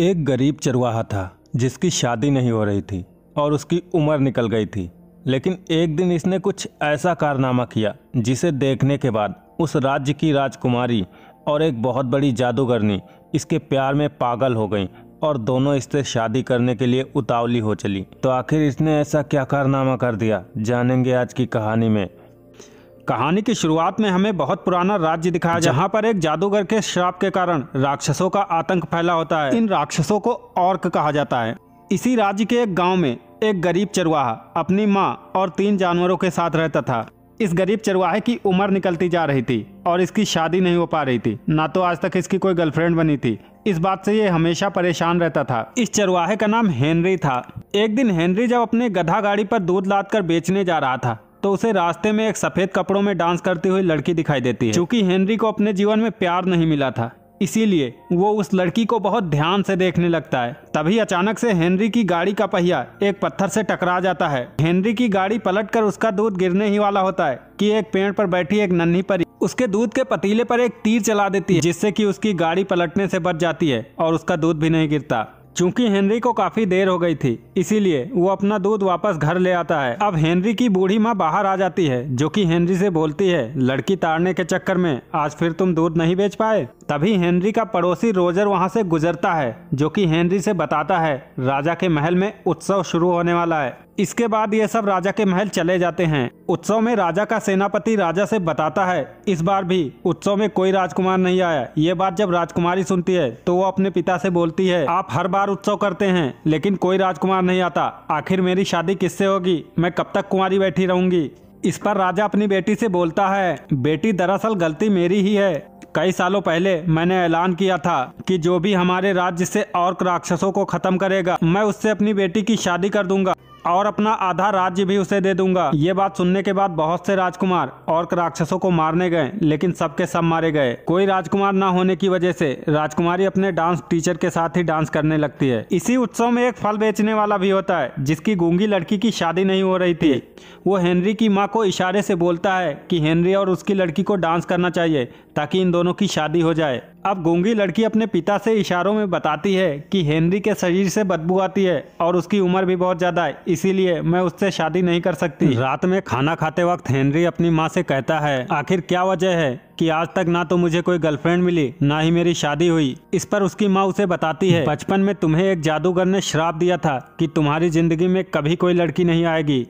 एक गरीब चरवाहा था जिसकी शादी नहीं हो रही थी और उसकी उम्र निकल गई थी लेकिन एक दिन इसने कुछ ऐसा कारनामा किया जिसे देखने के बाद उस राज्य की राजकुमारी और एक बहुत बड़ी जादूगरनी इसके प्यार में पागल हो गई और दोनों इससे शादी करने के लिए उतावली हो चली तो आखिर इसने ऐसा क्या कारनामा कर दिया जानेंगे आज की कहानी में कहानी की शुरुआत में हमें बहुत पुराना राज्य दिखाया जहाँ पर एक जादूगर के श्राप के कारण राक्षसों का आतंक फैला होता है इन राक्षसों को ऑर्क कहा जाता है इसी राज्य के एक गांव में एक गरीब चरवाहा अपनी माँ और तीन जानवरों के साथ रहता था इस गरीब चरवाहे की उम्र निकलती जा रही थी और इसकी शादी नहीं हो पा रही थी ना तो आज तक इसकी कोई गर्लफ्रेंड बनी थी इस बात से ये हमेशा परेशान रहता था इस चरवाहे का नाम हेनरी था एक दिन हेनरी जब अपने गधा गाड़ी पर दूध लाद कर बेचने जा रहा था तो उसे रास्ते में एक सफ़ेद कपड़ों में डांस करती हुई लड़की दिखाई देती है चूंकि हेनरी को अपने जीवन में प्यार नहीं मिला था इसीलिए वो उस लड़की को बहुत ध्यान से देखने लगता है तभी अचानक से हेनरी की गाड़ी का पहिया एक पत्थर से टकरा जाता है हेनरी की गाड़ी पलटकर उसका दूध गिरने ही वाला होता है कि एक पेड़ पर बैठी एक नन्ही परी उसके दूध के पतीले पर एक तीर चला देती है जिससे कि उसकी गाड़ी पलटने से बच जाती है और उसका दूध भी नहीं गिरता चूंकि हेनरी को काफी देर हो गई थी इसीलिए वो अपना दूध वापस घर ले आता है अब हेनरी की बूढ़ी माँ बाहर आ जाती है जो कि हेनरी से बोलती है लड़की ताड़ने के चक्कर में आज फिर तुम दूध नहीं बेच पाए तभी हेनरी का पड़ोसी रोजर वहाँ से गुजरता है जो कि हेनरी से बताता है राजा के महल में उत्सव शुरू होने वाला है इसके बाद ये सब राजा के महल चले जाते हैं उत्सव में राजा का सेनापति राजा से बताता है इस बार भी उत्सव में कोई राजकुमार नहीं आया ये बात जब राजकुमारी सुनती है तो वो अपने पिता से बोलती है आप हर बार उत्सव करते हैं लेकिन कोई राजकुमार नहीं आता आखिर मेरी शादी किससे होगी मैं कब तक कुमारी बैठी रहूंगी इस पर राजा अपनी बेटी से बोलता है बेटी दरअसल गलती मेरी ही है कई सालों पहले मैंने ऐलान किया था कि जो भी हमारे राज्य से और राक्षसों को खत्म करेगा मैं उससे अपनी बेटी की शादी कर दूंगा और अपना आधा राज्य भी उसे दे दूंगा ये बात सुनने के बाद बहुत से राजकुमार और राक्षसों को मारने गए लेकिन सबके सब मारे गए कोई राजकुमार ना होने की वजह से राजकुमारी अपने डांस टीचर के साथ ही डांस करने लगती है इसी उत्सव में एक फल बेचने वाला भी होता है जिसकी गूंगी लड़की की शादी नहीं हो रही थी वो हेनरी की माँ को इशारे से बोलता है कि हेनरी और उसकी लड़की को डांस करना चाहिए ताकि इन दोनों की शादी हो जाए अब गूंगी लड़की अपने पिता से इशारों में बताती है कि हेनरी के शरीर से बदबू आती है और उसकी उम्र भी बहुत ज़्यादा है इसीलिए मैं उससे शादी नहीं कर सकती रात में खाना खाते वक्त हेनरी अपनी माँ से कहता है आखिर क्या वजह है कि आज तक ना तो मुझे कोई गर्लफ्रेंड मिली ना ही मेरी शादी हुई इस पर उसकी माँ उसे बताती है बचपन में तुम्हें एक जादूगर ने श्राप दिया था कि तुम्हारी जिंदगी में कभी कोई लड़की नहीं आएगी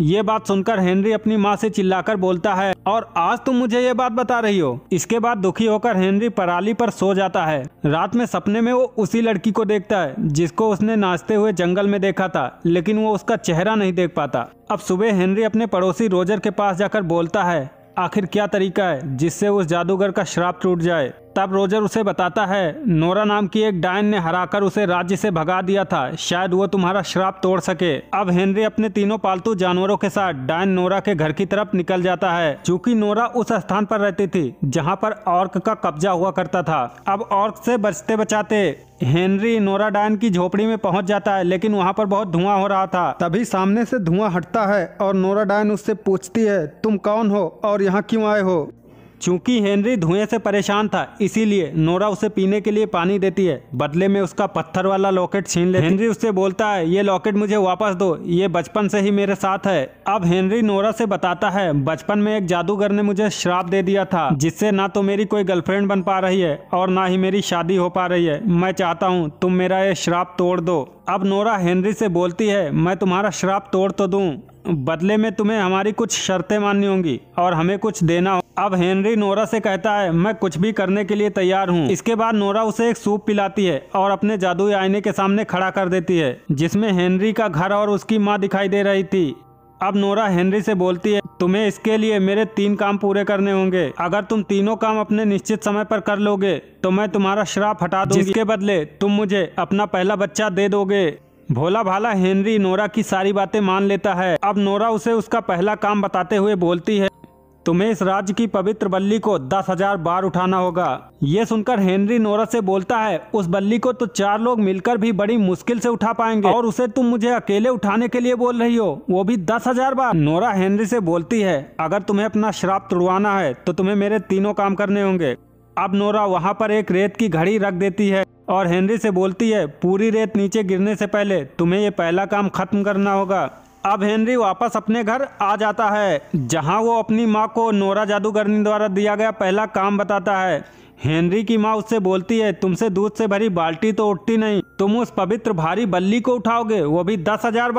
ये बात सुनकर हेनरी अपनी माँ से चिल्लाकर बोलता है और आज तुम मुझे ये बात बता रही हो इसके बाद दुखी होकर हेनरी पराली पर सो जाता है रात में सपने में वो उसी लड़की को देखता है जिसको उसने नाचते हुए जंगल में देखा था लेकिन वो उसका चेहरा नहीं देख पाता अब सुबह हेनरी अपने पड़ोसी रोजर के पास जाकर बोलता है आखिर क्या तरीका है जिससे उस जादूगर का श्राप टूट जाए तब रोजर उसे बताता है नोरा नाम की एक डायन ने हराकर उसे राज्य से भगा दिया था शायद वो तुम्हारा श्राप तोड़ सके अब हेनरी अपने तीनों पालतू जानवरों के साथ डायन नोरा के घर की तरफ निकल जाता है चूँकी नोरा उस स्थान पर रहती थी जहाँ पर ऑर्क का कब्जा हुआ करता था अब ऑर्क से बचते बचाते हेनरी नोरा डायन की झोपड़ी में पहुंच जाता है लेकिन वहां पर बहुत धुआं हो रहा था तभी सामने से धुआं हटता है और नोरा डायन उससे पूछती है तुम कौन हो और यहाँ क्यों आए हो चूंकि हेनरी धुएं से परेशान था इसीलिए नोरा उसे पीने के लिए पानी देती है बदले में उसका पत्थर वाला लॉकेट छीन ले हेनरी उससे बोलता है ये लॉकेट मुझे वापस दो ये बचपन से ही मेरे साथ है अब हेनरी नोरा से बताता है बचपन में एक जादूगर ने मुझे श्राप दे दिया था जिससे ना तो मेरी कोई गर्लफ्रेंड बन पा रही है और ना ही मेरी शादी हो पा रही है मैं चाहता हूँ तुम मेरा ये श्राप तोड़ दो अब नोरा हेनरी से बोलती है मैं तुम्हारा श्राप तोड़ तो दूँ बदले में तुम्हें हमारी कुछ शर्तें माननी होंगी और हमें कुछ देना हो अब हेनरी नोरा से कहता है मैं कुछ भी करने के लिए तैयार हूँ इसके बाद नोरा उसे एक सूप पिलाती है और अपने जादुई आईने के सामने खड़ा कर देती है जिसमें हेनरी का घर और उसकी माँ दिखाई दे रही थी अब नोरा हेनरी से बोलती है तुम्हें इसके लिए मेरे तीन काम पूरे करने होंगे अगर तुम तीनों काम अपने निश्चित समय पर कर लोगे तो मैं तुम्हारा श्राप हटा दूंगी जिसके बदले तुम मुझे अपना पहला बच्चा दे दोगे भोला भाला हेनरी नोरा की सारी बातें मान लेता है अब नोरा उसे उसका पहला काम बताते हुए बोलती है तुम्हें इस राज्य की पवित्र बल्ली को दस हजार बार उठाना होगा ये सुनकर हेनरी नोरा से बोलता है उस बल्ली को तो चार लोग मिलकर भी बड़ी मुश्किल से उठा पाएंगे और उसे तुम मुझे अकेले उठाने के लिए बोल रही हो वो भी दस हजार बार नोरा हेनरी से बोलती है अगर तुम्हें अपना श्राप तुड़वाना है तो तुम्हें मेरे तीनों काम करने होंगे अब नोरा वहाँ पर एक रेत की घड़ी रख देती है और हेनरी से बोलती है पूरी रेत नीचे गिरने से पहले तुम्हें ये पहला काम खत्म करना होगा अब हेनरी वापस अपने घर आ जाता है जहां वो अपनी माँ को नोरा जादूगरनी द्वारा दिया गया पहला काम बताता है हेनरी की माँ उससे बोलती है तुमसे दूध से भरी बाल्टी तो उठती नहीं तुम उस पवित्र भारी बल्ली को उठाओगे वो भी दस हजार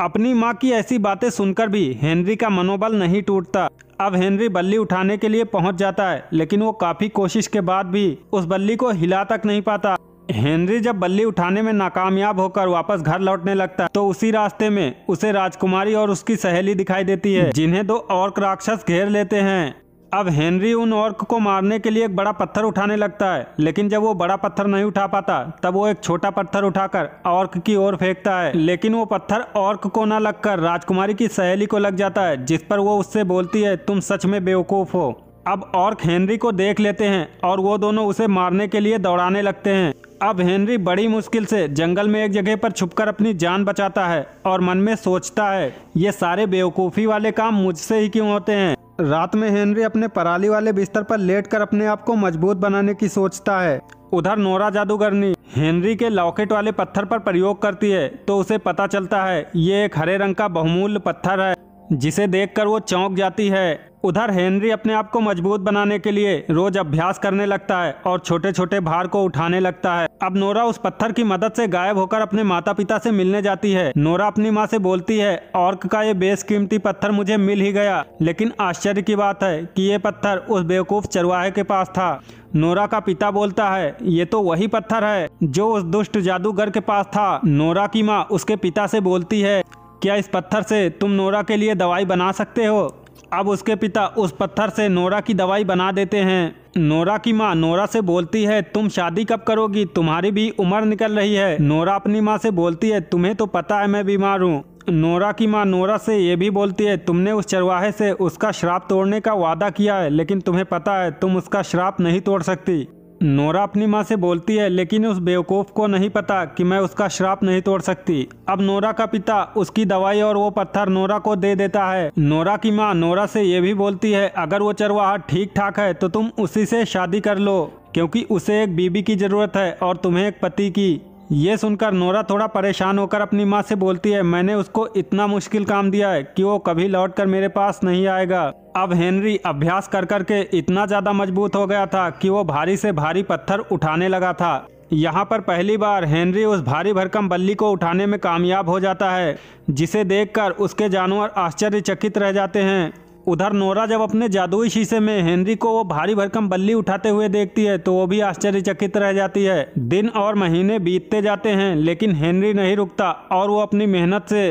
अपनी माँ की ऐसी बातें सुनकर भी हेनरी का मनोबल नहीं टूटता अब हेनरी बल्ली उठाने के लिए पहुंच जाता है लेकिन वो काफ़ी कोशिश के बाद भी उस बल्ली को हिला तक नहीं पाता हेनरी जब बल्ली उठाने में नाकामयाब होकर वापस घर लौटने लगता है तो उसी रास्ते में उसे राजकुमारी और उसकी सहेली दिखाई देती है जिन्हें दो ऑर्क राक्षस घेर लेते हैं अब हेनरी उन ऑर्क को मारने के लिए एक बड़ा पत्थर उठाने लगता है लेकिन जब वो बड़ा पत्थर नहीं उठा पाता तब वो एक छोटा पत्थर उठाकर ऑर्क की ओर फेंकता है लेकिन वो पत्थर ऑर्क को न लगकर राजकुमारी की सहेली को लग जाता है जिस पर वो उससे बोलती है तुम सच में बेवकूफ़ हो अब ऑर्क हेनरी को देख लेते हैं और वो दोनों उसे मारने के लिए दौड़ाने लगते हैं अब हेनरी बड़ी मुश्किल से जंगल में एक जगह पर छुपकर अपनी जान बचाता है और मन में सोचता है ये सारे बेवकूफ़ी वाले काम मुझसे ही क्यों होते हैं रात में हेनरी अपने पराली वाले बिस्तर पर लेटकर अपने आप को मजबूत बनाने की सोचता है उधर नोरा जादूगरनी हेनरी के लॉकेट वाले पत्थर पर प्रयोग करती है तो उसे पता चलता है ये एक हरे रंग का बहुमूल्य पत्थर है जिसे देखकर वो चौंक जाती है उधर हेनरी अपने आप को मजबूत बनाने के लिए रोज अभ्यास करने लगता है और छोटे छोटे भार को उठाने लगता है अब नोरा उस पत्थर की मदद से गायब होकर अपने माता पिता से मिलने जाती है नोरा अपनी माँ से बोलती है ऑर्क का ये बेशकीमती पत्थर मुझे मिल ही गया लेकिन आश्चर्य की बात है कि ये पत्थर उस बेवकूफ चरवाहे के पास था नोरा का पिता बोलता है ये तो वही पत्थर है जो उस दुष्ट जादूगर के पास था नोरा की माँ उसके पिता से बोलती है क्या इस पत्थर से तुम नोरा के लिए दवाई बना सकते हो अब उसके पिता उस पत्थर से नोरा की दवाई बना देते हैं नोरा की माँ नोरा से बोलती है तुम शादी कब करोगी तुम्हारी भी उम्र निकल रही है नोरा अपनी माँ से बोलती है तुम्हें तो पता है मैं बीमार हूँ नोरा की माँ नोरा से ये भी बोलती है तुमने उस चरवाहे से उसका श्राप तोड़ने का वादा किया है लेकिन तुम्हें पता है तुम उसका श्राप नहीं तोड़ सकती नोरा अपनी माँ से बोलती है लेकिन उस बेवकूफ़ को नहीं पता कि मैं उसका श्राप नहीं तोड़ सकती अब नोरा का पिता उसकी दवाई और वो पत्थर नोरा को दे देता है नोरा की माँ नोरा से ये भी बोलती है अगर वो चरवाहा ठीक ठाक है तो तुम उसी से शादी कर लो क्योंकि उसे एक बीबी की ज़रूरत है और तुम्हें एक पति की ये सुनकर नोरा थोड़ा परेशान होकर अपनी माँ से बोलती है मैंने उसको इतना मुश्किल काम दिया है कि वो कभी लौटकर मेरे पास नहीं आएगा अब हेनरी अभ्यास कर करके इतना ज़्यादा मजबूत हो गया था कि वो भारी से भारी पत्थर उठाने लगा था यहाँ पर पहली बार हेनरी उस भारी भरकम बल्ली को उठाने में कामयाब हो जाता है जिसे देखकर उसके जानवर आश्चर्यचकित रह जाते हैं उधर नोरा जब अपने जादुई शीशे में हेनरी को वो भारी भरकम बल्ली उठाते हुए देखती है तो वो भी आश्चर्यचकित रह जाती है दिन और महीने बीतते जाते हैं लेकिन हेनरी नहीं रुकता और वो अपनी मेहनत से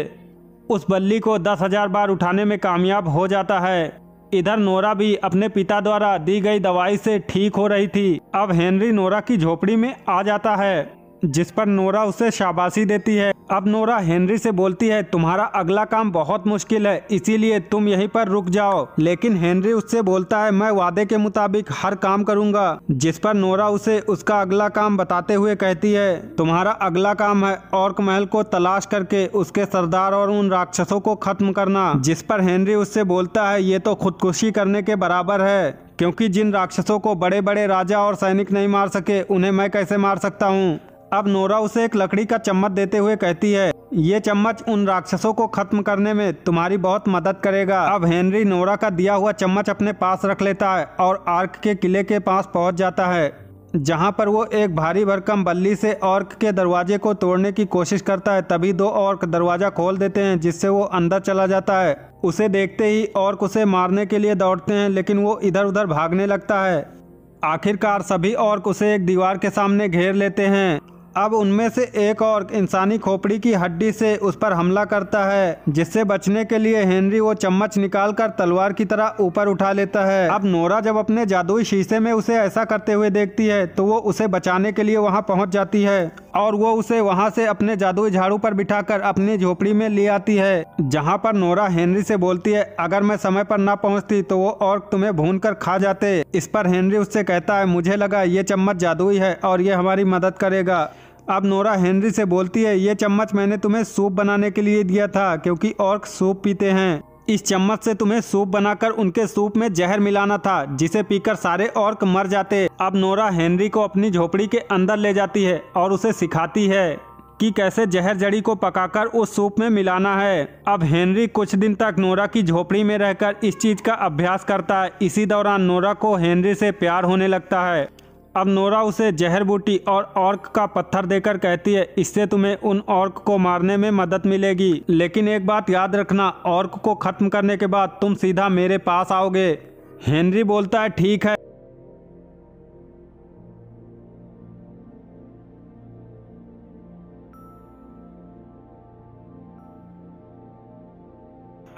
उस बल्ली को दस हजार बार उठाने में कामयाब हो जाता है इधर नोरा भी अपने पिता द्वारा दी गई दवाई से ठीक हो रही थी अब हेनरी नोरा की झोपड़ी में आ जाता है जिस पर नोरा उसे शाबाशी देती है अब नोरा हेनरी से बोलती है तुम्हारा अगला काम बहुत मुश्किल है इसीलिए तुम यहीं पर रुक जाओ लेकिन हेनरी उससे बोलता है मैं वादे के मुताबिक हर काम करूंगा जिस पर नोरा उसे उसका अगला काम बताते हुए कहती है तुम्हारा अगला काम है और महल को तलाश करके उसके सरदार और उन राक्षसों को खत्म करना जिस पर हेनरी उससे बोलता है ये तो खुदकुशी करने के बराबर है क्योंकि जिन राक्षसों को बड़े बड़े राजा और सैनिक नहीं मार सके उन्हें मैं कैसे मार सकता हूँ अब नोरा उसे एक लकड़ी का चम्मच देते हुए कहती है ये चम्मच उन राक्षसों को खत्म करने में तुम्हारी बहुत मदद करेगा अब हेनरी नोरा का दिया हुआ चम्मच अपने पास रख लेता है और आर्क के किले के पास पहुंच जाता है जहां पर वो एक भारी भरकम बल्ली से ऑर्क के दरवाजे को तोड़ने की कोशिश करता है तभी दो ऑर्क दरवाजा खोल देते हैं जिससे वो अंदर चला जाता है उसे देखते ही ऑर्क उसे मारने के लिए दौड़ते हैं लेकिन वो इधर उधर भागने लगता है आखिरकार सभी ऑर्क उसे एक दीवार के सामने घेर लेते हैं अब उनमें से एक और इंसानी खोपड़ी की हड्डी से उस पर हमला करता है जिससे बचने के लिए हेनरी वो चम्मच निकाल कर तलवार की तरह ऊपर उठा लेता है अब नोरा जब अपने जादुई शीशे में उसे ऐसा करते हुए देखती है तो वो उसे बचाने के लिए वहाँ पहुँच जाती है और वो उसे वहाँ से अपने जादुई झाड़ू पर बिठाकर अपनी झोपड़ी में ले आती है जहाँ पर नोरा हेनरी से बोलती है अगर मैं समय पर ना पहुँचती तो वो और तुम्हें भून कर खा जाते इस पर हेनरी उससे कहता है मुझे लगा ये चम्मच जादुई है और ये हमारी मदद करेगा अब नोरा हेनरी से बोलती है ये चम्मच मैंने तुम्हें सूप बनाने के लिए दिया था क्योंकि और सूप पीते हैं इस चम्मच से तुम्हें सूप बनाकर उनके सूप में जहर मिलाना था जिसे पीकर सारे ऑर्क मर जाते अब नोरा हेनरी को अपनी झोपड़ी के अंदर ले जाती है और उसे सिखाती है कि कैसे जहर जड़ी को पकाकर उस सूप में मिलाना है अब हेनरी कुछ दिन तक नोरा की झोपड़ी में रहकर इस चीज का अभ्यास करता है इसी दौरान नोरा को हेनरी से प्यार होने लगता है अब नोरा उसे जहर बूटी और ऑर्क का पत्थर देकर कहती है इससे तुम्हें उन औरक को मारने में मदद मिलेगी लेकिन एक बात याद रखना और्क को खत्म करने के बाद तुम सीधा मेरे पास आओगे हेनरी बोलता है ठीक है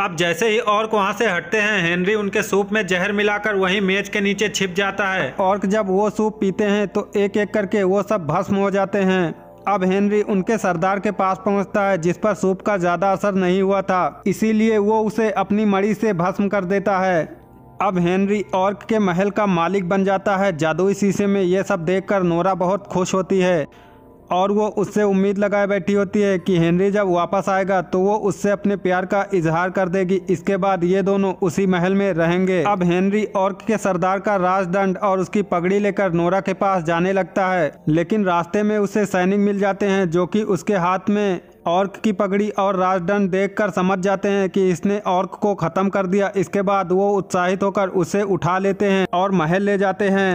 अब जैसे ही ऑर्क वहाँ से हटते हैं हेनरी उनके सूप में जहर मिलाकर वहीं मेज के नीचे छिप जाता है ऑर्क जब वो सूप पीते हैं तो एक एक करके वो सब भस्म हो जाते हैं अब हेनरी उनके सरदार के पास पहुंचता है जिस पर सूप का ज़्यादा असर नहीं हुआ था इसीलिए वो उसे अपनी मड़ी से भस्म कर देता है अब हेनरी ऑर्क के महल का मालिक बन जाता है जादुई शीशे में यह सब देखकर नोरा बहुत खुश होती है और वो उससे उम्मीद लगाए बैठी होती है कि हेनरी जब वापस आएगा तो वो उससे अपने प्यार का इजहार कर देगी इसके बाद ये दोनों उसी महल में रहेंगे अब हेनरी और के सरदार का राजदंड और उसकी पगड़ी लेकर नोरा के पास जाने लगता है लेकिन रास्ते में उसे सैनिक मिल जाते हैं जो कि उसके हाथ में ऑर्क की पगड़ी और राजदंड देखकर समझ जाते हैं कि इसने ऑर्क को खत्म कर दिया इसके बाद वो उत्साहित होकर उसे उठा लेते हैं और महल ले जाते हैं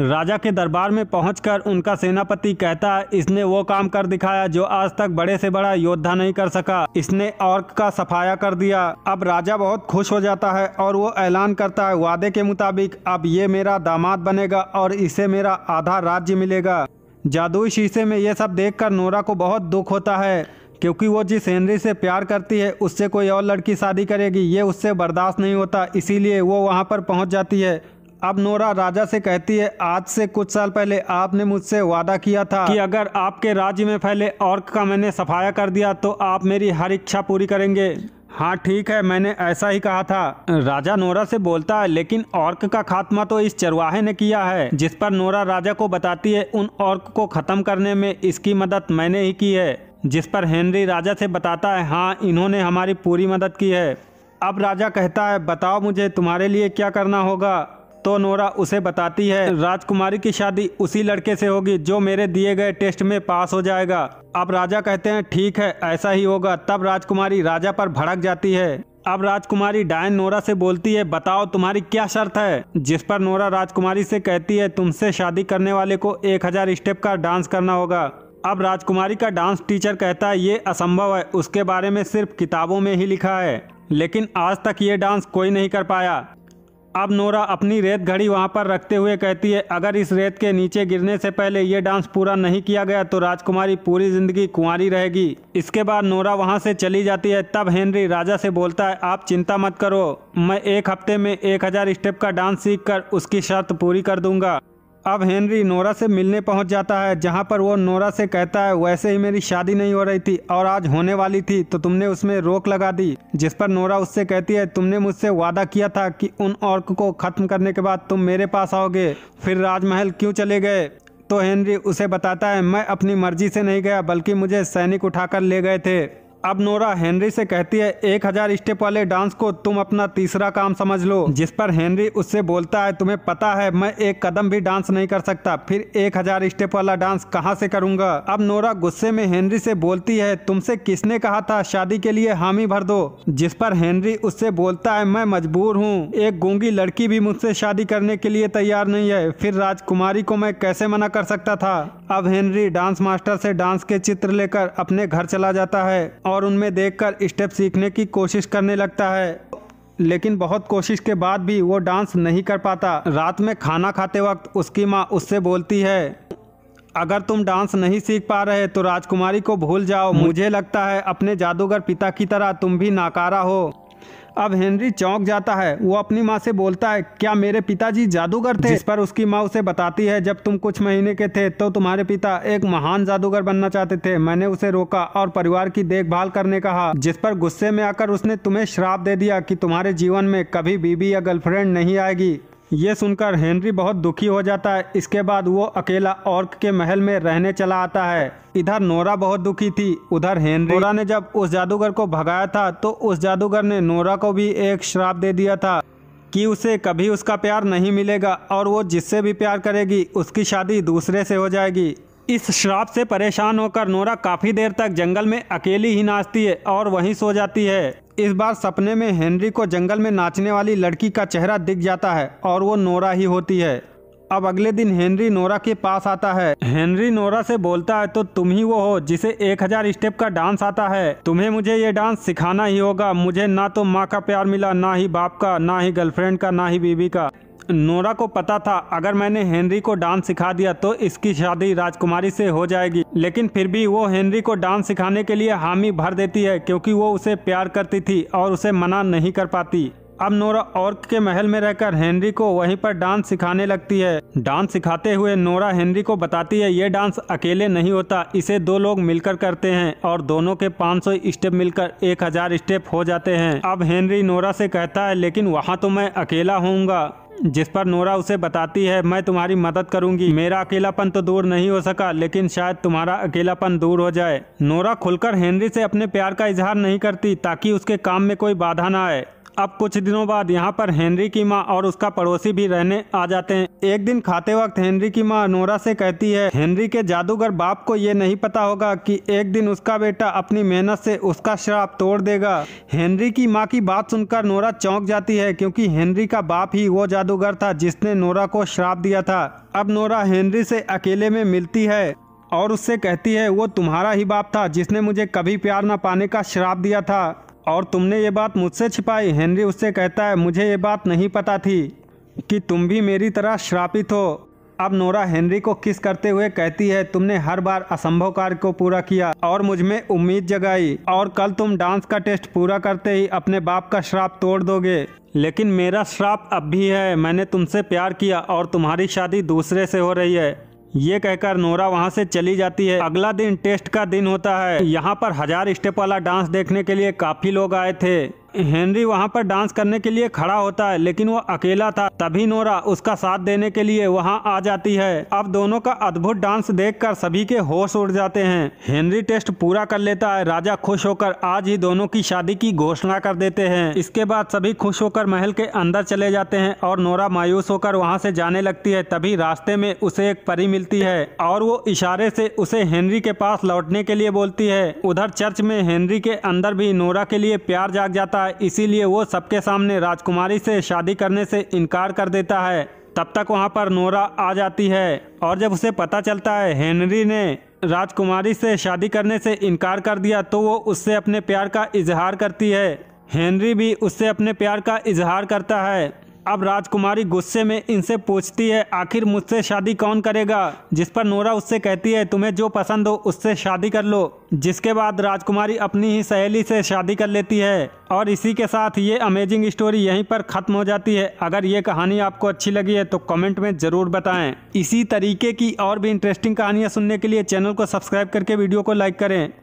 राजा के दरबार में पहुंचकर उनका सेनापति कहता है इसने वो काम कर दिखाया जो आज तक बड़े से बड़ा योद्धा नहीं कर सका इसने और का सफाया कर दिया अब राजा बहुत खुश हो जाता है और वो ऐलान करता है वादे के मुताबिक अब ये मेरा दामाद बनेगा और इसे मेरा आधा राज्य मिलेगा जादुई शीशे में ये सब देख नोरा को बहुत दुख होता है क्योंकि वो जिस हेनरी से प्यार करती है उससे कोई और लड़की शादी करेगी ये उससे बर्दाश्त नहीं होता इसीलिए वो वहाँ पर पहुँच जाती है अब नोरा राजा से कहती है आज से कुछ साल पहले आपने मुझसे वादा किया था कि अगर आपके राज्य में फैले ऑर्क का मैंने सफाया कर दिया तो आप मेरी हर इच्छा पूरी करेंगे हाँ ठीक है मैंने ऐसा ही कहा था राजा नोरा से बोलता है लेकिन ऑर्क का खात्मा तो इस चरवाहे ने किया है जिस पर नोरा राजा को बताती है उन ऑर्क को ख़त्म करने में इसकी मदद मैंने ही की है जिस पर हेनरी राजा से बताता है हाँ इन्होंने हमारी पूरी मदद की है अब राजा कहता है बताओ मुझे तुम्हारे लिए क्या करना होगा तो नोरा उसे बताती है राजकुमारी की शादी उसी लड़के से होगी जो मेरे दिए गए टेस्ट में पास हो जाएगा अब राजा कहते हैं ठीक है ऐसा ही होगा तब राजकुमारी राजा पर भड़क जाती है अब राजकुमारी डायन नोरा से बोलती है बताओ तुम्हारी क्या शर्त है जिस पर नोरा राजकुमारी से कहती है तुमसे शादी करने वाले को एक हजार स्टेप का डांस करना होगा अब राजकुमारी का डांस टीचर कहता है ये असंभव है उसके बारे में सिर्फ किताबों में ही लिखा है लेकिन आज तक ये डांस कोई नहीं कर पाया अब नोरा अपनी रेत घड़ी वहाँ पर रखते हुए कहती है अगर इस रेत के नीचे गिरने से पहले ये डांस पूरा नहीं किया गया तो राजकुमारी पूरी ज़िंदगी कुंवारी रहेगी इसके बाद नोरा वहाँ से चली जाती है तब हेनरी राजा से बोलता है आप चिंता मत करो मैं एक हफ्ते में एक हज़ार स्टेप का डांस सीख कर उसकी शर्त पूरी कर दूंगा अब हेनरी नोरा से मिलने पहुंच जाता है जहां पर वो नोरा से कहता है वैसे ही मेरी शादी नहीं हो रही थी और आज होने वाली थी तो तुमने उसमें रोक लगा दी जिस पर नोरा उससे कहती है तुमने मुझसे वादा किया था कि उन औरक को खत्म करने के बाद तुम मेरे पास आओगे फिर राजमहल क्यों चले गए तो हेनरी उसे बताता है मैं अपनी मर्जी से नहीं गया बल्कि मुझे सैनिक उठाकर ले गए थे अब नोरा हेनरी से कहती है एक हजार स्टेप वाले डांस को तुम अपना तीसरा काम समझ लो जिस पर हेनरी उससे बोलता है तुम्हें पता है मैं एक कदम भी डांस नहीं कर सकता फिर एक हजार स्टेप वाला डांस कहाँ से करूंगा अब नोरा गुस्से में हेनरी से बोलती है तुमसे किसने कहा था शादी के लिए हामी भर दो जिस पर हेनरी उससे बोलता है मैं मजबूर हूँ एक गूंगी लड़की भी मुझसे शादी करने के लिए तैयार नहीं है फिर राजकुमारी को मैं कैसे मना कर सकता था अब हेनरी डांस मास्टर से डांस के चित्र लेकर अपने घर चला जाता है और और उनमें देखकर स्टेप सीखने की कोशिश करने लगता है लेकिन बहुत कोशिश के बाद भी वो डांस नहीं कर पाता रात में खाना खाते वक्त उसकी माँ उससे बोलती है अगर तुम डांस नहीं सीख पा रहे तो राजकुमारी को भूल जाओ मुझे लगता है अपने जादूगर पिता की तरह तुम भी नाकारा हो अब हेनरी चौंक जाता है वो अपनी माँ से बोलता है क्या मेरे पिताजी जादूगर थे जिस पर उसकी माँ उसे बताती है जब तुम कुछ महीने के थे तो तुम्हारे पिता एक महान जादूगर बनना चाहते थे मैंने उसे रोका और परिवार की देखभाल करने कहा जिस पर गुस्से में आकर उसने तुम्हें श्राप दे दिया कि तुम्हारे जीवन में कभी बीबी या गर्लफ्रेंड नहीं आएगी ये सुनकर हेनरी बहुत दुखी हो जाता है इसके बाद वो अकेला ऑर्क के महल में रहने चला आता है इधर नोरा बहुत दुखी थी उधर हेनरी नोरा ने जब उस जादूगर को भगाया था तो उस जादूगर ने नोरा को भी एक श्राप दे दिया था कि उसे कभी उसका प्यार नहीं मिलेगा और वो जिससे भी प्यार करेगी उसकी शादी दूसरे से हो जाएगी इस श्राप से परेशान होकर नोरा काफ़ी देर तक जंगल में अकेली ही नाचती है और वहीं सो जाती है इस बार सपने में हेनरी को जंगल में नाचने वाली लड़की का चेहरा दिख जाता है और वो नोरा ही होती है अब अगले दिन हेनरी नोरा के पास आता है हेनरी नोरा से बोलता है तो तुम ही वो हो जिसे एक हजार स्टेप का डांस आता है तुम्हें मुझे ये डांस सिखाना ही होगा मुझे ना तो माँ का प्यार मिला ना ही बाप का ना ही गर्लफ्रेंड का ना ही बीबी का नोरा को पता था अगर मैंने हेनरी को डांस सिखा दिया तो इसकी शादी राजकुमारी से हो जाएगी लेकिन फिर भी वो हेनरी को डांस सिखाने के लिए हामी भर देती है क्योंकि वो उसे प्यार करती थी और उसे मना नहीं कर पाती अब नोरा और के महल में रहकर हेनरी को वहीं पर डांस सिखाने लगती है डांस सिखाते हुए नोरा हेनरी को बताती है ये डांस अकेले नहीं होता इसे दो लोग मिलकर करते हैं और दोनों के 500 स्टेप मिलकर 1000 स्टेप हो जाते हैं अब हेनरी नोरा से कहता है लेकिन वहाँ तो मैं अकेला होऊंगा जिस पर नोरा उसे बताती है मैं तुम्हारी मदद करूंगी मेरा अकेलापन तो दूर नहीं हो सका लेकिन शायद तुम्हारा अकेलापन दूर हो जाए नोरा खुलकर हेनरी से अपने प्यार का इजहार नहीं करती ताकि उसके काम में कोई बाधा ना आए अब कुछ दिनों बाद यहाँ पर हेनरी की माँ और उसका पड़ोसी भी रहने आ जाते हैं एक दिन खाते वक्त हेनरी की माँ अनोरा से कहती है हेनरी के जादूगर बाप को ये नहीं पता होगा कि एक दिन उसका बेटा अपनी मेहनत से उसका श्राप तोड़ देगा हेनरी की माँ की बात सुनकर नोरा चौंक जाती है क्योंकि हेनरी का बाप ही वो जादूगर था जिसने नोरा को श्राप दिया था अब नोरा हेनरी से अकेले में मिलती है और उससे कहती है वो तुम्हारा ही बाप था जिसने मुझे कभी प्यार न पाने का श्राप दिया था और तुमने ये बात मुझसे छिपाई हेनरी उससे कहता है मुझे ये बात नहीं पता थी कि तुम भी मेरी तरह श्रापित हो अब नोरा हेनरी को किस करते हुए कहती है तुमने हर बार असंभव कार्य को पूरा किया और मुझ में उम्मीद जगाई और कल तुम डांस का टेस्ट पूरा करते ही अपने बाप का श्राप तोड़ दोगे लेकिन मेरा श्राप अब भी है मैंने तुमसे प्यार किया और तुम्हारी शादी दूसरे से हो रही है ये कहकर नोरा वहाँ से चली जाती है अगला दिन टेस्ट का दिन होता है यहाँ पर हजार स्टेप वाला डांस देखने के लिए काफी लोग आए थे हेनरी वहाँ पर डांस करने के लिए खड़ा होता है लेकिन वो अकेला था तभी नोरा उसका साथ देने के लिए वहाँ आ जाती है अब दोनों का अद्भुत डांस देखकर सभी के होश उड़ जाते हैं हेनरी टेस्ट पूरा कर लेता है राजा खुश होकर आज ही दोनों की शादी की घोषणा कर देते हैं इसके बाद सभी खुश होकर महल के अंदर चले जाते हैं और नोरा मायूस होकर वहाँ से जाने लगती है तभी रास्ते में उसे एक परी मिलती है और वो इशारे से उसे हेनरी के पास लौटने के लिए बोलती है उधर चर्च में हेनरी के अंदर भी नोरा के लिए प्यार जाग जाता है है इसीलिए वो सबके सामने राजकुमारी से शादी करने से इनकार कर देता है तब तक वहाँ पर नोरा आ जाती है और जब उसे पता चलता है हेनरी ने राजकुमारी से शादी करने से इनकार कर दिया तो वो उससे अपने प्यार का इजहार करती है हेनरी भी उससे अपने प्यार का इजहार करता है अब राजकुमारी गुस्से में इनसे पूछती है आखिर मुझसे शादी कौन करेगा जिस पर नोरा उससे कहती है तुम्हें जो पसंद हो उससे शादी कर लो जिसके बाद राजकुमारी अपनी ही सहेली से शादी कर लेती है और इसी के साथ ये अमेजिंग स्टोरी यहीं पर ख़त्म हो जाती है अगर ये कहानी आपको अच्छी लगी है तो कमेंट में ज़रूर बताएं इसी तरीके की और भी इंटरेस्टिंग कहानियाँ सुनने के लिए चैनल को सब्सक्राइब करके वीडियो को लाइक करें